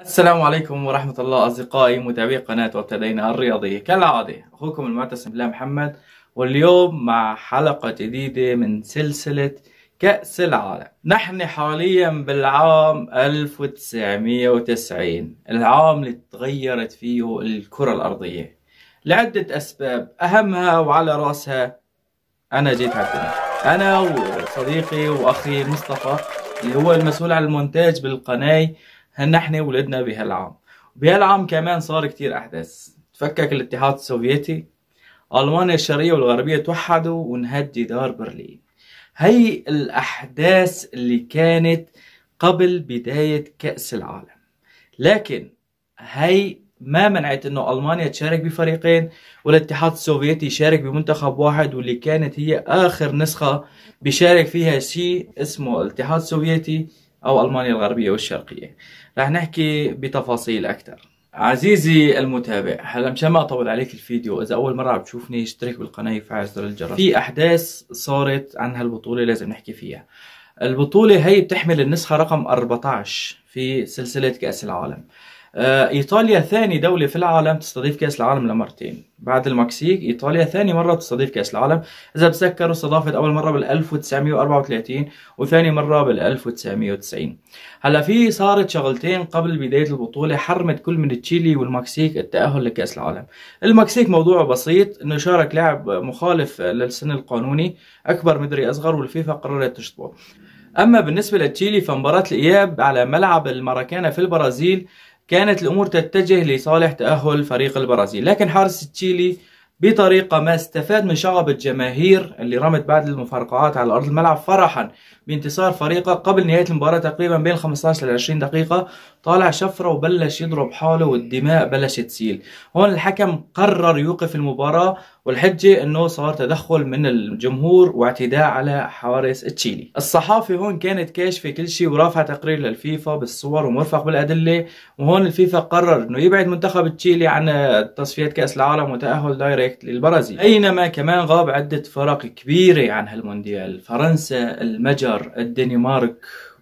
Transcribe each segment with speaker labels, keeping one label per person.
Speaker 1: السلام عليكم ورحمة الله أصدقائي متابعي قناة وابتدينا الرياضية كالعادة أخوكم المعتصم بالله محمد واليوم مع حلقة جديدة من سلسلة كأس العالم نحن حاليا بالعام 1990 العام اللي تغيرت فيه الكرة الأرضية لعدة أسباب أهمها وعلى رأسها أنا جيت على أنا وصديقي وأخي مصطفى اللي هو المسؤول عن المونتاج بالقناة نحن ولدنا بهالعام بهالعام كمان صار كتير أحداث تفكك الاتحاد السوفيتي ألمانيا الشرقية والغربية توحدوا وانهد جدار برلين هي الأحداث اللي كانت قبل بداية كأس العالم لكن هي ما منعت انه المانيا تشارك بفريقين والاتحاد السوفيتي يشارك بمنتخب واحد واللي كانت هي اخر نسخه بيشارك فيها شيء اسمه الاتحاد السوفيتي أو ألمانيا الغربية والشرقية راح نحكي بتفاصيل أكثر عزيزي المتابع هلا مشان ما اطول عليك الفيديو اذا اول مره عم تشوفني اشترك بالقناه وفعل زر الجرس في احداث صارت عن هالبطوله لازم نحكي فيها البطوله هي بتحمل النسخه رقم 14 في سلسله كاس العالم آه، ايطاليا ثاني دوله في العالم تستضيف كاس العالم لمرتين بعد المكسيك ايطاليا ثاني مره تستضيف كاس العالم اذا بتذكروا استضافت اول مره بال 1934 وثاني مره بال 1990 هلا في صارت شغلتين قبل بدايه البطوله حرمت كل من تشيلي والمكسيك التاهل لكاس العالم المكسيك موضوعه بسيط انه شارك لاعب مخالف للسن القانوني اكبر مدري اصغر والفيفا قررت تشطبه اما بالنسبه لتشيلي فمباراه الاياب على ملعب الماراكانا في البرازيل كانت الأمور تتجه لصالح تأهل فريق البرازيل لكن حارس تشيلي بطريقة ما استفاد من شغب الجماهير اللي رمت بعد المفارقات على أرض الملعب فرحا بانتصار فريقه قبل نهاية المباراة تقريبا بين 15 ل 20 دقيقة طالع شفرة وبلش يضرب حاله والدماء بلشت تسيل هون الحكم قرر يوقف المباراة والحجة انه صار تدخل من الجمهور واعتداء على حوارس تشيلي الصحافة هون كانت كاشفة كل شيء ورافعة تقرير للفيفا بالصور ومرفق بالأدلة وهون الفيفا قرر انه يبعد منتخب تشيلي عن تصفيات كأس العالم وتأهل دايركت للبرازيل أينما كمان غاب عدة فرق كبيرة عن هالمونديال فرنسا المجر النيجر الدنمارك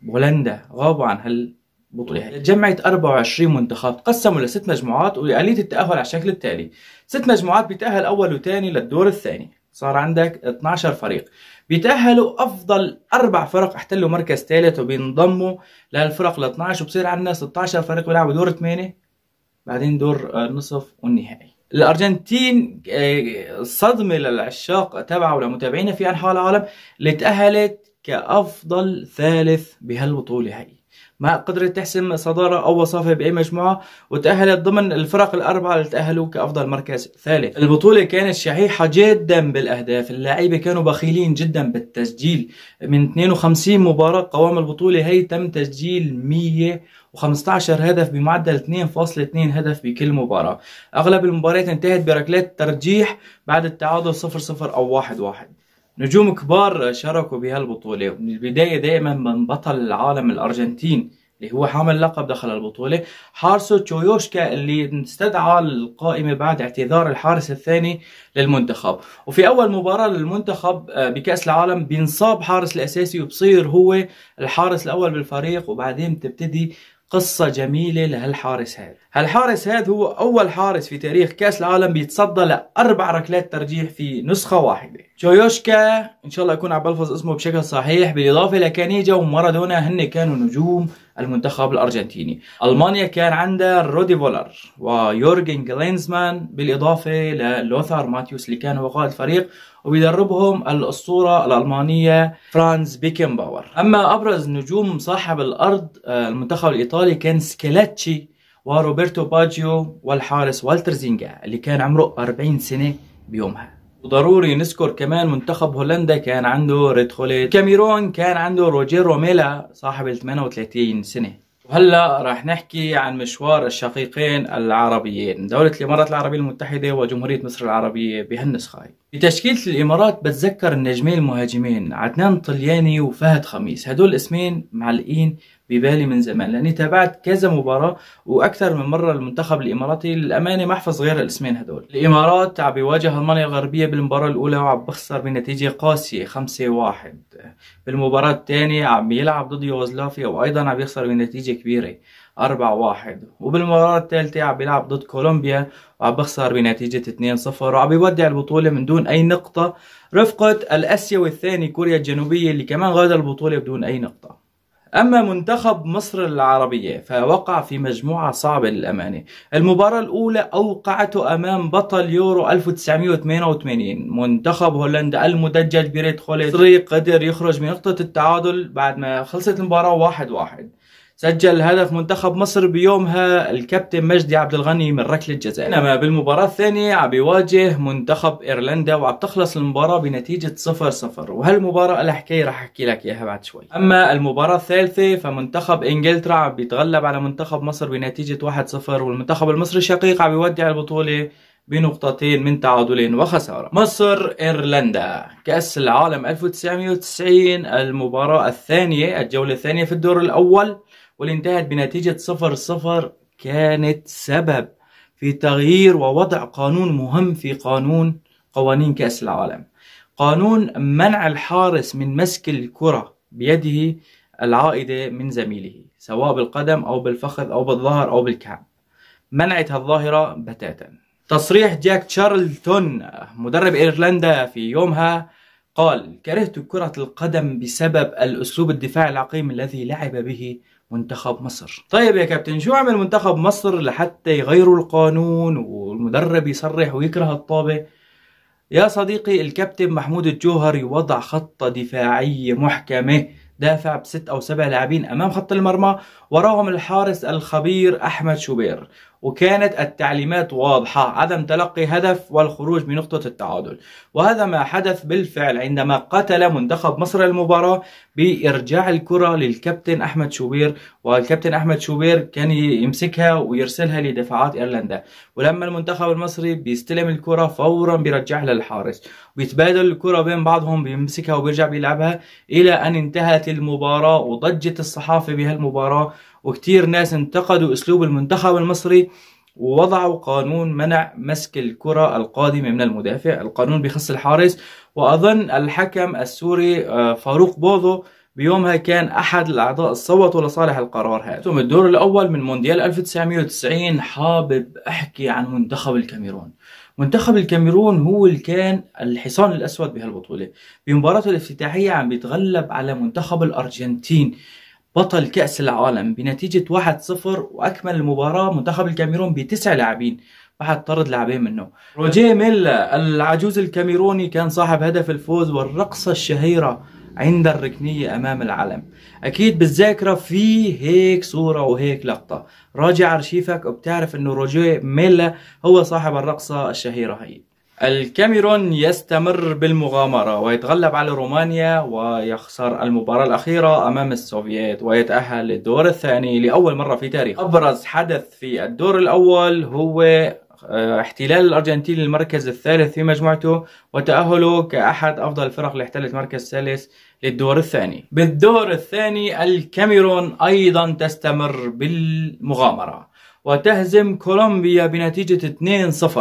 Speaker 1: بولندا غابوا عن هال بطولة جمعت 24 منتخب قسموا لست مجموعات وآلية التأهل على الشكل التالي ست مجموعات بيتأهل أول وثاني للدور الثاني صار عندك 12 فريق بيتأهلوا أفضل أربع فرق احتلوا مركز ثالث وبينضموا للفرق ال 12 وبصير عندنا 16 فريق بيلعبوا دور ثمانية بعدين دور النصف والنهائي الارجنتين آه، صدمه للعشاق تبعه ولمتابعينا في انحاء العالم اللي تاهلت كأفضل ثالث بهالبطولة هي ما قدرت تحسم صدارة أو وصافة بأي مجموعة وتأهلت ضمن الفرق الأربعة اللي تأهلوا كأفضل مركز ثالث البطولة كانت شحيحة جدا بالأهداف اللعيبة كانوا بخيلين جدا بالتسجيل من 52 مباراة قوام البطولة هي تم تسجيل 100 و15 هدف بمعدل 2.2 هدف بكل مباراة أغلب المباريات انتهت بركلات ترجيح بعد التعادل 0-0 أو 1-1 نجوم كبار شاركوا بهالبطولة من البداية دائما من بطل العالم الأرجنتين اللي هو حامل لقب دخل البطولة حارسو تشويوشكا اللي استدعى القائمة بعد اعتذار الحارس الثاني للمنتخب وفي أول مباراة للمنتخب آه، بكأس العالم بينصاب حارس الأساسي وبصير هو الحارس الأول بالفريق وبعدين بتبتدي قصة جميلة لهالحارس هذا هالحارس هذا هو أول حارس في تاريخ كأس العالم بيتصدى لأربع ركلات ترجيح في نسخة واحدة جويوشكا إن شاء الله يكون عم بلفظ اسمه بشكل صحيح بالإضافة لكانيجا ومارادونا هن كانوا نجوم المنتخب الارجنتيني المانيا كان عندها رودي فولر ويورجن جلينزمان بالاضافه للوثار ماتيوس اللي كان هو قائد الفريق وبيدربهم الاسطوره الالمانيه فرانز بيكنباور اما ابرز نجوم صاحب الارض آه، المنتخب الايطالي كان سكيلاتشي وروبرتو باجيو والحارس والتر زينجا اللي كان عمره 40 سنه بيومها وضروري نذكر كمان منتخب هولندا كان عنده ريد خوليت كاميرون كان عنده روجيرو ميلا صاحب ال 38 سنه وهلا راح نحكي عن مشوار الشقيقين العربيين دولة الإمارات العربية المتحدة وجمهورية مصر العربية بهالنسخة هاي بتشكيلة الإمارات بتذكر النجمين المهاجمين عدنان طلياني وفهد خميس هدول الاسمين معلقين ببالي من زمان لأني تابعت كذا مباراة وأكثر من مرة المنتخب الإماراتي للأمانة ما حفظ غير الاسمين هدول الإمارات عم بيواجه ألمانيا الغربية بالمباراة الأولى وعم بخسر بنتيجة قاسية 5-1 بالمباراة الثانية عم بيلعب ضد يوغوسلافيا وأيضا عم بيخسر بنتيجة كبيرة 4 1 وبالمباراة الثالثة عم بيلعب ضد كولومبيا وعم بخسر بنتيجة 2-0 وعم بيودع البطولة من دون أي نقطة رفقة الآسيوي الثاني كوريا الجنوبية اللي كمان غادر البطولة بدون أي نقطة أما منتخب مصر العربية فوقع في مجموعة صعبة للأمانة المباراة الأولى أوقعته أمام بطل يورو 1988 منتخب هولندا المدجج بريت خوليد قدر يخرج من نقطة التعادل بعد ما خلصت المباراة 1-1 سجل هدف منتخب مصر بيومها الكابتن مجدي عبد الغني من ركلة جزاء بينما بالمباراة الثانية عم بيواجه منتخب ايرلندا وعم تخلص المباراة بنتيجة 0 0 وهالمباراة الحكاية رح احكي لك اياها بعد شوي اما المباراة الثالثة فمنتخب انجلترا عم بيتغلب على منتخب مصر بنتيجة 1 0 والمنتخب المصري الشقيق عم بيودع البطولة بنقطتين من تعادل وخسارة مصر إيرلندا كأس العالم 1990 المباراة الثانية الجولة الثانية في الدور الأول واللي انتهت بنتيجة صفر صفر كانت سبب في تغيير ووضع قانون مهم في قانون قوانين كأس العالم قانون منع الحارس من مسك الكرة بيده العائدة من زميله سواء بالقدم أو بالفخذ أو بالظهر أو بالكعب منعت هالظاهرة بتاتا تصريح جاك تشارلتون مدرب إيرلندا في يومها قال كرهت كرة القدم بسبب الأسلوب الدفاعي العقيم الذي لعب به منتخب مصر طيب يا كابتن شو عمل منتخب مصر لحتى يغيروا القانون والمدرب يصرح ويكره الطابة يا صديقي الكابتن محمود الجوهري وضع خطة دفاعية محكمة دافع بست أو سبع لاعبين أمام خط المرمى وراهم الحارس الخبير أحمد شوبير وكانت التعليمات واضحة عدم تلقي هدف والخروج من نقطة التعادل وهذا ما حدث بالفعل عندما قتل منتخب مصر المباراة بإرجاع الكرة للكابتن أحمد شوبير والكابتن أحمد شوبير كان يمسكها ويرسلها لدفاعات إيرلندا ولما المنتخب المصري بيستلم الكرة فورا بيرجعها للحارس بيتبادل الكرة بين بعضهم بيمسكها وبيرجع بيلعبها إلى أن انتهت المباراة وضجت الصحافة بهالمباراة وكتير ناس انتقدوا اسلوب المنتخب المصري ووضعوا قانون منع مسك الكرة القادمة من المدافع القانون بخص الحارس وأظن الحكم السوري آه، فاروق بوضو بيومها كان أحد الأعضاء صوتوا لصالح القرار هذا ثم الدور الأول من مونديال 1990 حابب أحكي عن منتخب الكاميرون منتخب الكاميرون هو اللي كان الحصان الأسود بهالبطولة بمباراته الافتتاحية عم بيتغلب على منتخب الأرجنتين بطل كأس العالم بنتيجة 1-0 وأكمل المباراة منتخب الكاميرون بتسع لاعبين بعد طرد لاعبين منه روجيه ميلا العجوز الكاميروني كان صاحب هدف الفوز والرقصة الشهيرة عند الركنية أمام العلم أكيد بالذاكرة في هيك صورة وهيك لقطة راجع أرشيفك وبتعرف أنه روجيه ميلا هو صاحب الرقصة الشهيرة هي الكاميرون يستمر بالمغامرة ويتغلب على رومانيا ويخسر المباراة الأخيرة أمام السوفييت ويتأهل للدور الثاني لأول مرة في تاريخ أبرز حدث في الدور الأول هو آه، احتلال الأرجنتين للمركز الثالث في مجموعته وتأهله كأحد أفضل الفرق اللي احتلت مركز ثالث للدور الثاني بالدور الثاني الكاميرون أيضا تستمر بالمغامرة وتهزم كولومبيا بنتيجة 2-0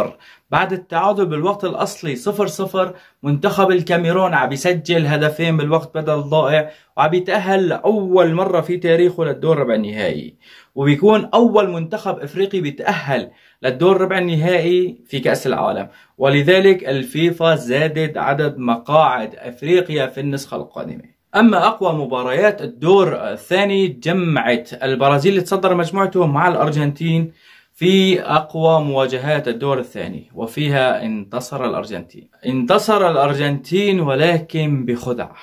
Speaker 1: بعد التعادل بالوقت الأصلي 0-0 منتخب الكاميرون عم يسجل هدفين بالوقت بدل ضائع وعم يتأهل لأول مرة في تاريخه للدور ربع النهائي وبيكون أول منتخب إفريقي بيتأهل للدور ربع النهائي في كأس العالم ولذلك الفيفا زادت عدد مقاعد إفريقيا في النسخة القادمة اما اقوى مباريات الدور الثاني جمعت البرازيل اللي تصدر مجموعته مع الارجنتين في اقوى مواجهات الدور الثاني وفيها انتصر الارجنتين انتصر الارجنتين ولكن بخدعه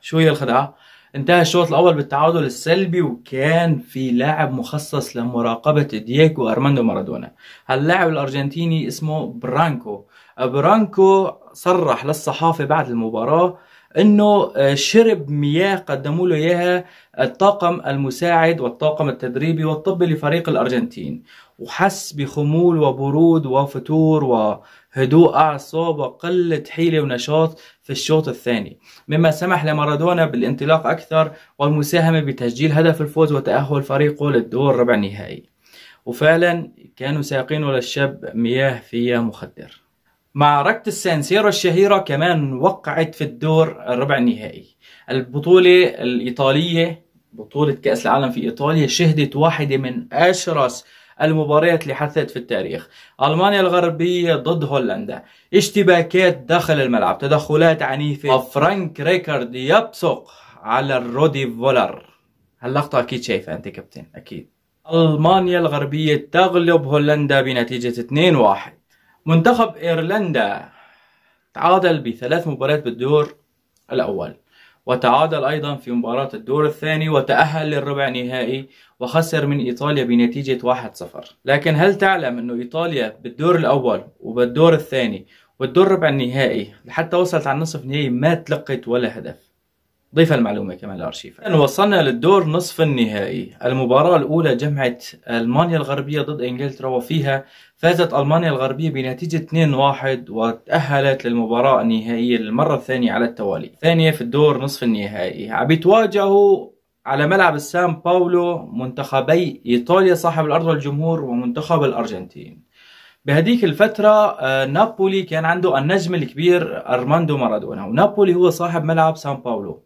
Speaker 1: شو هي الخدعه انتهى الشوط الاول بالتعادل السلبي وكان في لاعب مخصص لمراقبه دييغو ارماندو مارادونا اللاعب الارجنتيني اسمه برانكو برانكو صرح للصحافه بعد المباراه انه آه، شرب مياه قدموا له اياها الطاقم المساعد والطاقم التدريبي والطبي لفريق الارجنتين وحس بخمول وبرود وفتور وهدوء اعصاب وقله حيله ونشاط في الشوط الثاني مما سمح لمارادونا بالانطلاق اكثر والمساهمه بتسجيل هدف الفوز وتاهل فريقه للدور ربع النهائي وفعلا كانوا ساقين للشاب مياه فيها مخدر معركة السانسيرو الشهيرة كمان وقعت في الدور الربع النهائي البطولة الإيطالية بطولة كأس العالم في إيطاليا شهدت واحدة من أشرس المباريات اللي حدثت في التاريخ ألمانيا الغربية ضد هولندا اشتباكات داخل الملعب تدخلات عنيفة فرانك ريكارد يبصق على الرودي فولر هاللقطة أكيد شايفها أنت كابتن أكيد ألمانيا الغربية تغلب هولندا بنتيجة 2-1 منتخب ايرلندا تعادل بثلاث مباريات بالدور الاول وتعادل ايضا في مباراة الدور الثاني وتأهل للربع نهائي وخسر من ايطاليا بنتيجة 1-0 لكن هل تعلم انه ايطاليا بالدور الاول وبالدور الثاني والدور ربع النهائي حتى وصلت على النصف نهائي ما تلقت ولا هدف ضيف المعلومة كمان الأرشيف يعني وصلنا للدور نصف النهائي المباراة الأولى جمعت ألمانيا الغربية ضد إنجلترا وفيها فازت ألمانيا الغربية بنتيجة 2-1 وتأهلت للمباراة النهائية للمرة الثانية على التوالي ثانية في الدور نصف النهائي عم يتواجهوا على ملعب السان باولو منتخبي إيطاليا صاحب الأرض والجمهور ومنتخب الأرجنتين بهديك الفترة آه، نابولي كان عنده النجم الكبير أرماندو مارادونا ونابولي هو صاحب ملعب سان باولو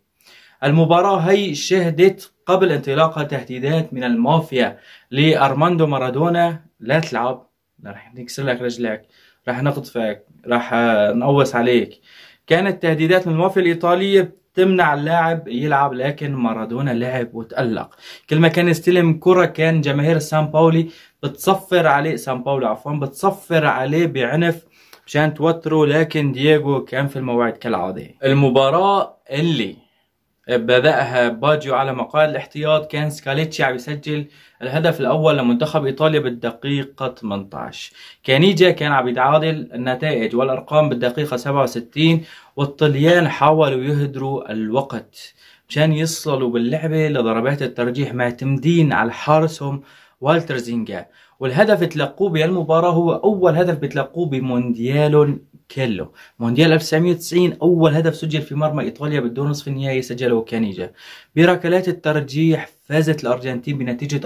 Speaker 1: المباراة هي شهدت قبل انطلاقها تهديدات من المافيا لأرماندو مارادونا لا تلعب رح نكسر لك رجلك رح نخطفك رح آه، نقوص عليك كانت تهديدات من المافيا الإيطالية تمنع اللاعب يلعب لكن مارادونا لعب وتألق كل ما كان يستلم كرة كان جماهير سان باولي بتصفر عليه سان باولي عفوا بتصفر عليه بعنف مشان توتره لكن دييغو كان في الموعد كالعادة المباراة اللي بدأها باجيو على مقال الاحتياط كان سكاليتشي عم يسجل الهدف الأول لمنتخب إيطاليا بالدقيقة 18 كانيجا كان عم يتعادل النتائج والأرقام بالدقيقة 67 والطليان حاولوا يهدروا الوقت مشان يصلوا باللعبة لضربات الترجيح معتمدين على حارسهم والتر زينجا والهدف تلقوه بهالمباراة هو أول هدف بتلقوه بمونديال كيلو مونديال 1990 أول هدف سجل في مرمى إيطاليا بالدور نصف النهائي سجله كانيجا بركلات الترجيح فازت الأرجنتين بنتيجة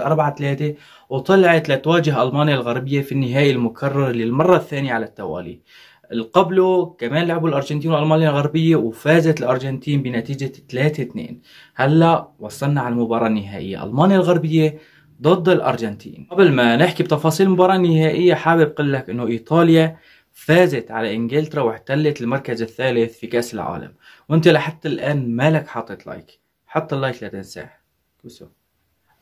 Speaker 1: 4-3 وطلعت لتواجه ألمانيا الغربية في النهائي المكرر للمرة الثانية على التوالي قبله كمان لعبوا الارجنتين والمانيا الغربيه وفازت الارجنتين بنتيجه 3-2 هلا وصلنا على المباراه النهائيه المانيا الغربيه ضد الارجنتين قبل ما نحكي بتفاصيل المباراه النهائيه حابب اقول لك انه ايطاليا فازت على انجلترا واحتلت المركز الثالث في كاس العالم وانت لحتى الان مالك حاطط لايك حط اللايك لا تنساه كوسو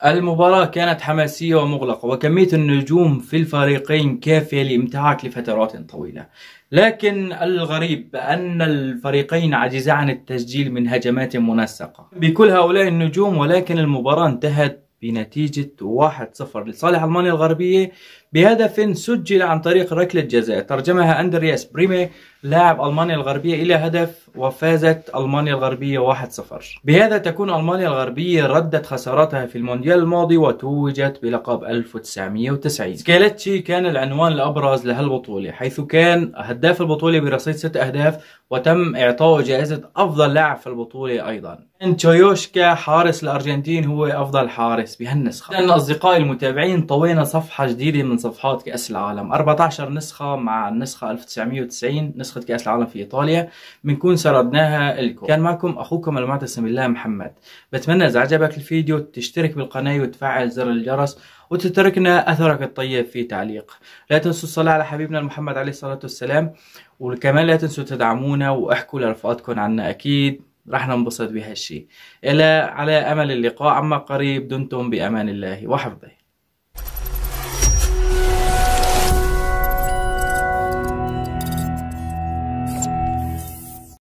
Speaker 1: المباراة كانت حماسية ومغلقة وكمية النجوم في الفريقين كافية لامتاعك لفترات طويلة لكن الغريب أن الفريقين عجزا عن التسجيل من هجمات منسقة بكل هؤلاء النجوم ولكن المباراة انتهت بنتيجة 1-0 لصالح ألمانيا الغربية بهدف سجل عن طريق ركلة جزاء ترجمها أندرياس بريمي لاعب ألمانيا الغربية إلى هدف وفازت ألمانيا الغربية 1-0 بهذا تكون ألمانيا الغربية ردت خسارتها في المونديال الماضي وتوجت بلقب 1990 سكالتشي كان العنوان الأبرز لهالبطولة حيث كان هداف البطولة برصيد 6 أهداف وتم إعطائه جائزة أفضل لاعب في البطولة أيضا تشويوشكا حارس الأرجنتين هو أفضل حارس بهالنسخة لأن أصدقائي المتابعين طوينا صفحة جديدة من صفحات كأس العالم 14 نسخة مع النسخة 1990 نسخة كأس العالم في إيطاليا بنكون سردناها لكم كان معكم أخوكم المعتصم الله محمد بتمنى إذا عجبك الفيديو تشترك بالقناة وتفعل زر الجرس وتتركنا أثرك الطيب في تعليق لا تنسوا الصلاة على حبيبنا محمد عليه الصلاة والسلام وكمان لا تنسوا تدعمونا واحكوا لرفقاتكم عنا أكيد رح ننبسط بهالشي إلى على أمل اللقاء عما قريب دمتم بأمان الله وحفظه